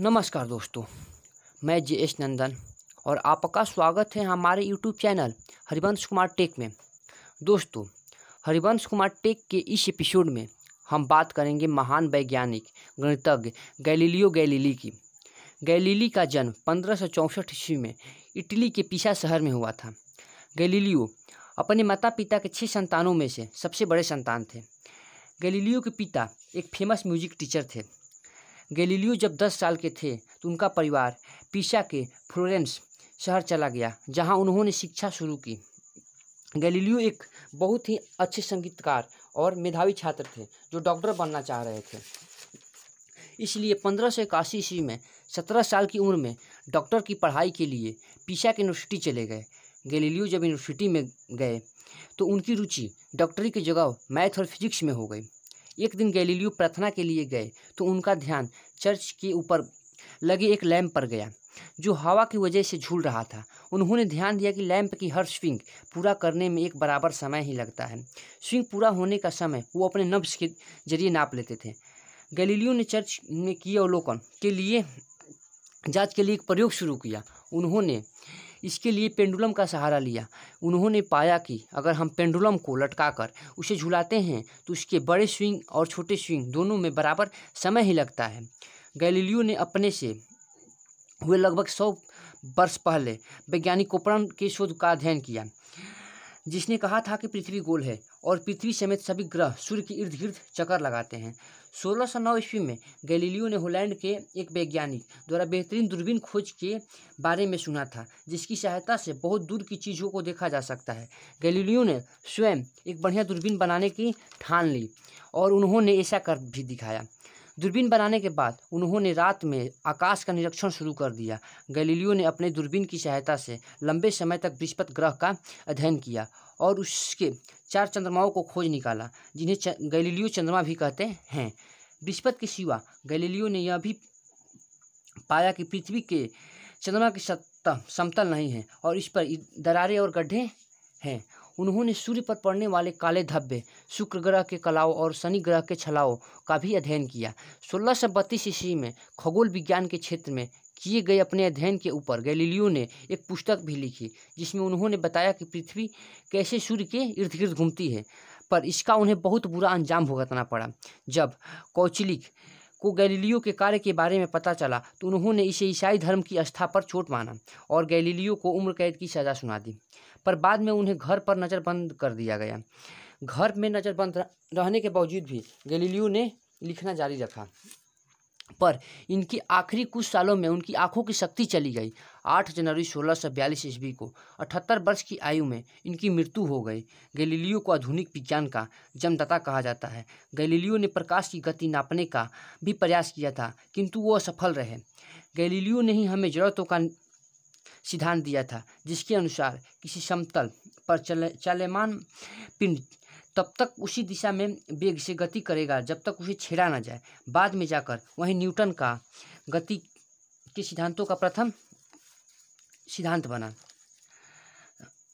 नमस्कार दोस्तों मैं जे एस नंदन और आपका स्वागत है हमारे YouTube channel Harivansh Kumar tech में दोस्तों हरिवंश कुमार टेक के इस एपिसोड में हम बात करेंगे महान वैज्ञानिक गणितज्ञ गैलीलियो गैलीली की गैलीली का जन्म पंद्रह सौ चौंसठ ईस्वी में इटली के पिसा शहर में हुआ था गैलीलियो अपने माता पिता के छः संतानों में से सबसे बड़े संतान थे गैलीलियो के पिता एक फेमस म्यूजिक टीचर थे गैलीलियो जब दस साल के थे तो उनका परिवार पीसा के फ्लोरेंस शहर चला गया जहां उन्होंने शिक्षा शुरू की गैलीलियो एक बहुत ही अच्छे संगीतकार और मेधावी छात्र थे जो डॉक्टर बनना चाह रहे थे इसलिए पंद्रह सौ इक्यासी ईस्वी में सत्रह साल की उम्र में डॉक्टर की पढ़ाई के लिए पीसा के यूनिवर्सिटी चले गए गैलीलियो जब यूनिवर्सिटी में गए तो उनकी रुचि डॉक्टरी की जगह मैथ और फिजिक्स में हो गई एक दिन गैलीलियो प्रार्थना के लिए गए तो उनका ध्यान चर्च के ऊपर लगे एक लैम्प पर गया जो हवा की वजह से झूल रहा था उन्होंने ध्यान दिया कि लैंप की हर स्विंग पूरा करने में एक बराबर समय ही लगता है स्विंग पूरा होने का समय वो अपने नब्स के जरिए नाप लेते थे गैलीलियो ने चर्च में किए अवलोकन के लिए जांच के लिए एक प्रयोग शुरू किया उन्होंने इसके लिए पेंडुलम का सहारा लिया उन्होंने पाया कि अगर हम पेंडुलम को लटकाकर उसे झुलाते हैं तो उसके बड़े स्विंग और छोटे स्विंग दोनों में बराबर समय ही लगता है गैलीलियो ने अपने से हुए लगभग सौ वर्ष पहले वैज्ञानिक कोपरण के शोध का अध्ययन किया जिसने कहा था कि पृथ्वी गोल है और पृथ्वी समेत सभी ग्रह सूर्य के इर्द गिर्द चक्कर लगाते हैं सोलह सौ नौ ईस्वी में गैलीलियो ने होलैंड के एक वैज्ञानिक द्वारा बेहतरीन दूरबीन खोज के बारे में सुना था जिसकी सहायता से बहुत दूर की चीज़ों को देखा जा सकता है गैलीलियो ने स्वयं एक बढ़िया दूरबीन बनाने की ठान ली और उन्होंने ऐसा कर भी दिखाया दूरबीन बनाने के बाद उन्होंने रात में आकाश का निरीक्षण शुरू कर दिया गैलीलियो ने अपने दूरबीन की सहायता से लंबे समय तक बृहस्पत ग्रह का अध्ययन किया और उसके चार चंद्रमाओं को खोज निकाला जिन्हें गैलीलियो चंद्रमा भी कहते हैं बृहस्पत के सिवा गैलीलियो ने यह भी पाया कि पृथ्वी के चंद्रमा की सतह समतल नहीं है और इस पर दरारें और गड्ढे हैं उन्होंने सूर्य पर पड़ने वाले काले धब्बे शुक्र ग्रह के कलाओं और शनि ग्रह के छलाओं का भी अध्ययन किया सोलह सौ बत्तीस ईस्वी में खगोल विज्ञान के क्षेत्र में किए गए अपने अध्ययन के ऊपर गैलीलियो ने एक पुस्तक भी लिखी जिसमें उन्होंने बताया कि पृथ्वी कैसे सूर्य के इर्द गिर्द घूमती है पर इसका उन्हें बहुत बुरा अंजाम भुगतना पड़ा जब कौचिलिक को गैलीलियो के कार्य के बारे में पता चला तो उन्होंने इसे ईसाई धर्म की आस्था पर चोट माना और गैलीलियो को उम्र कैद की सज़ा सुना दी पर बाद में उन्हें घर पर नज़रबंद कर दिया गया घर में नज़रबंद रहने के बावजूद भी गैलीलियो ने लिखना जारी रखा पर इनकी आखिरी कुछ सालों में उनकी आंखों की शक्ति चली गई 8 जनवरी सोलह सौ बयालीस ईस्वी को अठहत्तर वर्ष की आयु में इनकी मृत्यु हो गई गैलीलियो को आधुनिक विज्ञान का जन्मदाता कहा जाता है गैलीलियो ने प्रकाश की गति नापने का भी प्रयास किया था किंतु वो असफल रहे गैलीलियो ने ही हमें जरूरतों का सिद्धांत दिया था जिसके अनुसार किसी समतल पर चले चलेमान पिंड तब तक उसी दिशा में वेग से गति करेगा जब तक उसे छेड़ा ना जाए बाद में जाकर वहीं न्यूटन का गति के सिद्धांतों का प्रथम सिद्धांत बना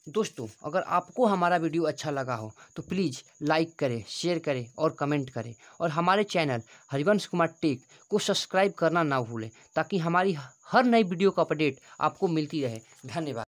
दोस्तों अगर आपको हमारा वीडियो अच्छा लगा हो तो प्लीज़ लाइक करें शेयर करें और कमेंट करें और हमारे चैनल हरिवंश कुमार टेक को सब्सक्राइब करना ना भूलें ताकि हमारी हर नई वीडियो का अपडेट आपको मिलती रहे धन्यवाद